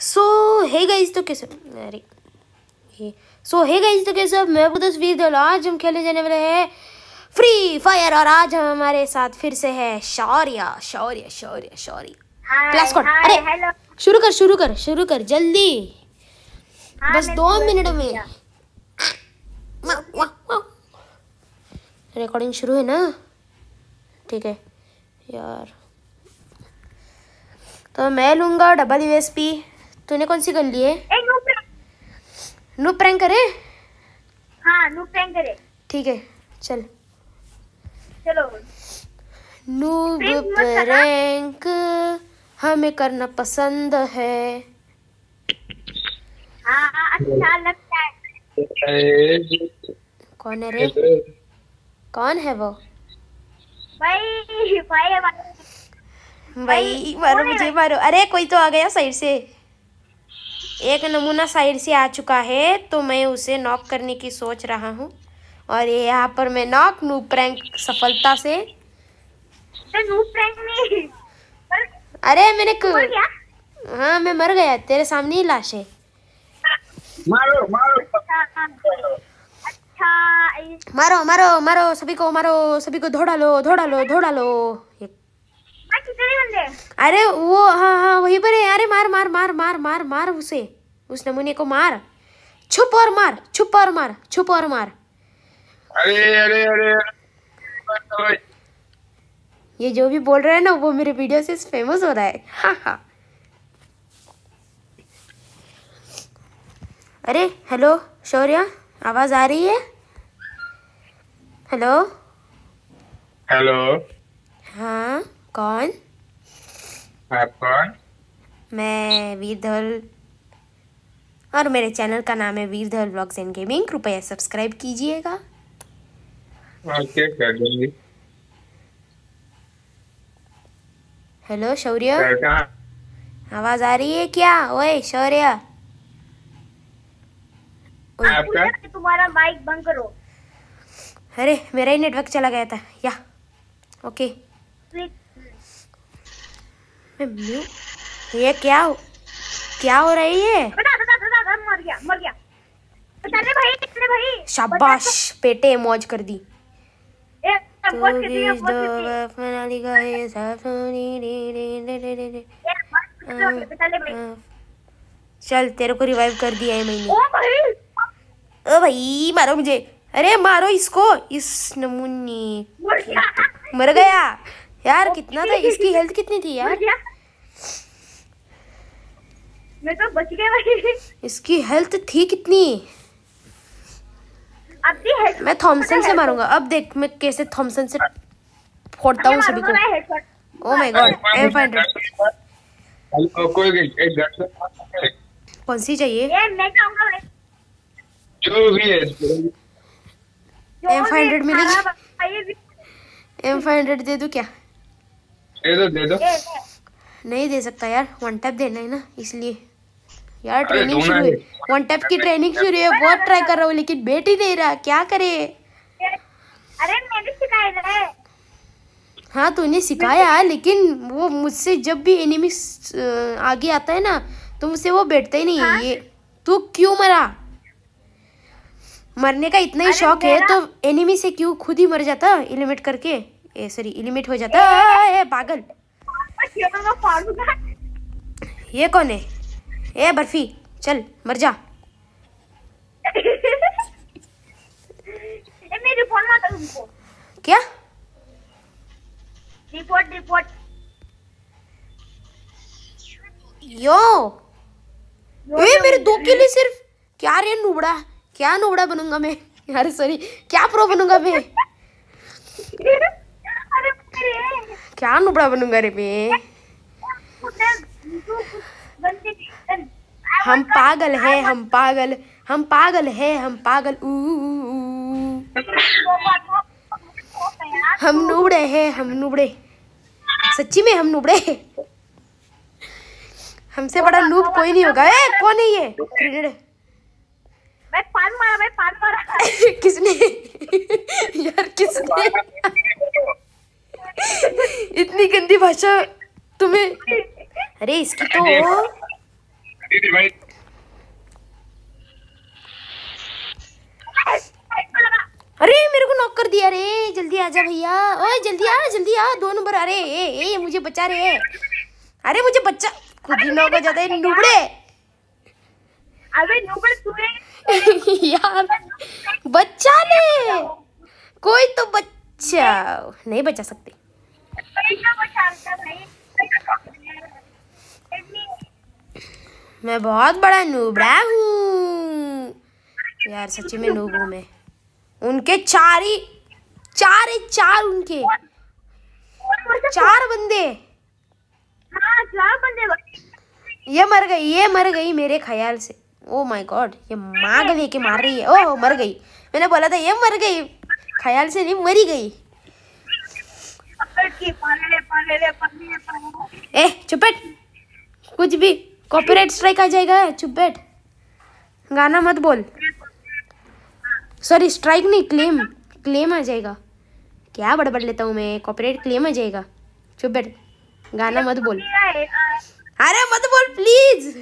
सो hey guys तो कैसे अरे ये सो हे गाइज तो कैसे मैं तस्वीर दल आज हम खेलने जाने वाले हैं फ्री फायर और आज हम हमारे साथ फिर से है शौर्य शौर्य शौर्य शौर्य प्लस कोड अरे hello. शुरू कर शुरू कर शुरू कर जल्दी हाँ, बस दो मिनट में रिकॉर्डिंग शुरू है ना ठीक है यार तो मैं लूंगा डबल यूएसपी तूने कौन सी गन ली है नू प्रैंक करे हाँ नू प्रैंक करे ठीक है चल चलो नूब हाँ? प्रैंक हमें करना पसंद है हाँ, अच्छा लगता है कौन है रे तो- कौन है वो भाई भाई भाई मारो मुझे मारो अरे कोई तो आ गया साइड से एक नमूना साइड से आ चुका है तो मैं उसे नॉक करने की सोच रहा हूँ और ये यहाँ पर मैं नॉक नू प्रैंक सफलता से प्रैंक अरे मैंने हाँ मैं मर गया तेरे सामने ही लाश है मारो मारो अच्छा मारो मारो मारो सभी को मारो सभी को धोड़ा लो धोड़ा लो धोड़ा लो ये अरे वो हाँ हाँ वही पर है अरे मार मार मार मार मार मार उसे उस नमूने को मार छुप और मार छुप और मार छुप और मार अरे अरे अरे ये जो भी बोल रहा है ना वो मेरे वीडियो से फेमस हो रहा है हाँ हाँ अरे हेलो शौर्या आवाज आ रही है हेलो हेलो हाँ कौन आप कौन मैं वीर और मेरे चैनल का नाम है वीर ब्लॉग्स एंड गेमिंग कृपया सब्सक्राइब कीजिएगा ओके कर दूंगी हेलो शौर्य आवाज आ रही है क्या ओए शौर्य हाँ, तुम्हारा माइक बंद करो अरे मेरा ही नेटवर्क चला गया था या ओके ये क्या हो क्या हो रही है मर गया मर गया शाबाश पेटे मौज कर दी चल तेरे को रिवाइव कर दिया है मैंने ओ भाई मारो मुझे अरे मारो इसको इस नमूनी मर गया यार कितना था इसकी हेल्थ कितनी थी यार मैं तो बच गया भाई इसकी हेल्थ थी कितनी अब भी मैं थॉमसन से मारूंगा अब देख मैं कैसे थॉमसन से फोड़ता हूं सभी को oh my god M hundred कौन सी चाहिए मैं जो भी है एम फाइव हंड्रेड मिलेगी एम फाइव हंड्रेड दे दो क्या दे दो दे दो नहीं दे सकता यार वन टैप देना है ना इसलिए यार ट्रेनिंग शुरू है वन टैप की ट्रेनिंग शुरू है बहुत ट्राई कर रहा हूँ लेकिन बेट ही नहीं रहा क्या करे अरे मैंने सिखाया है हाँ तूने सिखाया लेकिन वो मुझसे जब भी एनिमी आगे आता है ना तो मुझसे वो बैठता ही नहीं है हाँ। ये तू क्यों मरा मरने का इतना ही शौक है तो एनिमी से क्यों खुद ही मर जाता एलिमेट करके ए सॉरी इलिमिट हो जाता है पागल ये कौन है ए बर्फी चल मर जा रिपोर्ट मत उनको क्या रिपोर्ट रिपोर्ट यो ए मेरे दो के लिए सिर्फ क्या रे नुबड़ा क्या नुबड़ा बनूंगा मैं यार सॉरी क्या प्रो बनूंगा मैं क्या नुबड़ा बनूंगा रे मैं हम पागल है हम पागल हम पागल है हम पागल हम नुबड़े हैं हम नुबड़े सच्ची में हम नुबड़े हमसे बड़ा नूब कोई नहीं होगा ए कौन है ये क्रिकेट मैं पान मारा मैं पान मारा किसने यार किसने इतनी गंदी भाषा तुम्हें अरे इसकी तो अरे मेरे को नॉक कर दिया रे जल्दी आजा भैया ओए जल्दी आ जल्दी आ दो नंबर अरे ए, ए मुझे बचा रे अरे मुझे बच्चा खुद ही नॉक हो जाता है नुबड़े अबे नुबड़े यार बच्चा ले कोई तो बच्चा नहीं बचा सकते मैं बहुत बड़ा नूबड़ा हूँ यार सच्ची में नूब हूँ मैं उनके चार ही चार ही चार उनके चार बंदे हाँ, चार बंदे ये मर गई ये मर गई मेरे ख्याल से ओ माय गॉड ये माग लेके मार रही है ओह oh, मर गई मैंने बोला था ये मर गई ख्याल से नहीं मरी गई ए चुप बैठ कुछ भी कॉपीराइट स्ट्राइक आ जाएगा चुप बैठ गाना मत बोल सॉरी स्ट्राइक नहीं क्लेम क्लेम आ जाएगा क्या बड़बड़ लेता हूँ मैं कॉपीराइट क्लेम आ जाएगा चुप बैठ गाना मत बोल अरे मत बोल प्लीज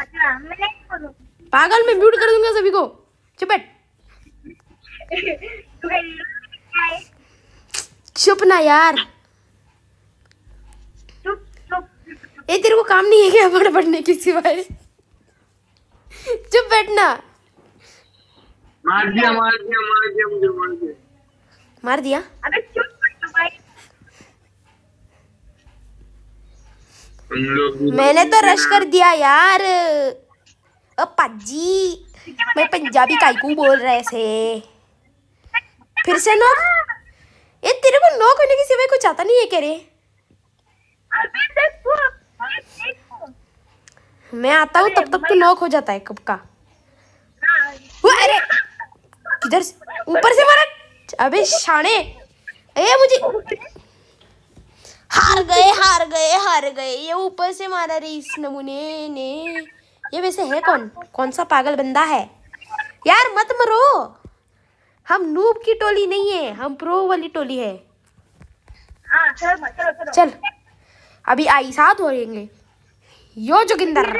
अच्छा, पागल में म्यूट कर दूंगा सभी को चुप बैठ चुप ना यार चुप चुप ए तेरे को काम नहीं है क्या पढ़ पढ़ने के सिवाय चुप बैठना मार दिया मार दिया मार दिया मुझे मार दिया मार दिया अरे चुप तो मैंने तो रश कर दिया यार पाजी मैं पंजाबी काइकू बोल रहे थे फिर से ना ये तेरे को नॉक करने के सिवाय कुछ आता नहीं है कह रहे मैं आता हूँ तब तक तो नॉक हो जाता है कब का हाँ। वो अरे किधर ऊपर से मारा अबे शाने ए मुझे हार गए हार गए हार गए ये ऊपर से मारा रे इस नमूने ने ये वैसे है कौन कौन सा पागल बंदा है यार मत मरो हम नूब की टोली नहीं है हम प्रो वाली टोली है हाँ, चल, चल, चल, चल अभी आई साथ होएंगे यो जोगिंदर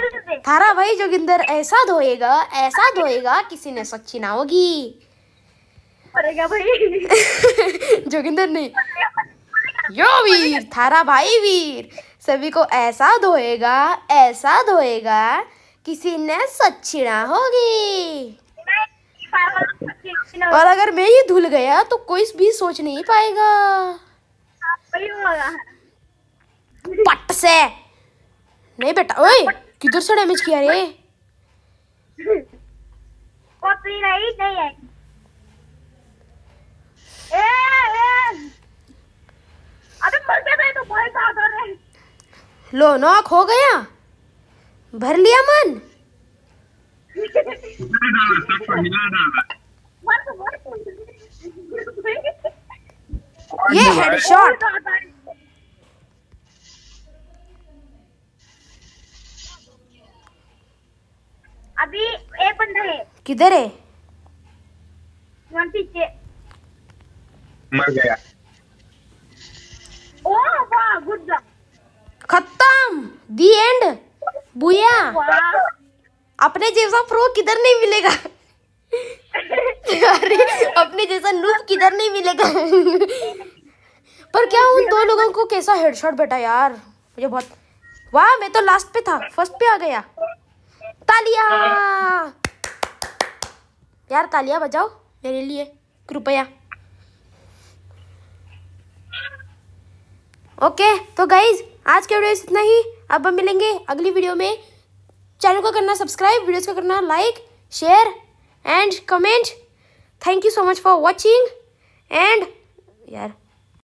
थारा भाई जोगिंदर ऐसा धोएगा ऐसा धोएगा किसी ने सच्ची ना होगी जोगिंदर नहीं यो वीर थारा भाई वीर सभी को ऐसा धोएगा ऐसा धोएगा किसी ने सच्ची ना होगी और अगर मैं ये धुल गया तो कोई भी सोच नहीं पाएगा पट से नहीं बेटा ओए किधर से डैमेज किया रे तो लो नॉक हो गया भर लिया मन ये हेडशॉट अभी एक बंदा है किधर है पीछे मर गया ओ वाह गुड खत्म दी एंड बुया अपने जैसा प्रो किधर नहीं मिलेगा अरे अपने जैसा नूप किधर नहीं मिलेगा पर क्या उन दो लोगों को कैसा हेडशॉट बैठा यार मुझे बहुत वाह मैं तो लास्ट पे था फर्स्ट पे आ गया तालिया यार तालिया बजाओ मेरे लिए कृपया ओके तो गाइज आज के वीडियो इतना ही अब हम मिलेंगे अगली वीडियो में चैनल को करना सब्सक्राइब वीडियोस को करना like share and comment thank you so much for watching and यार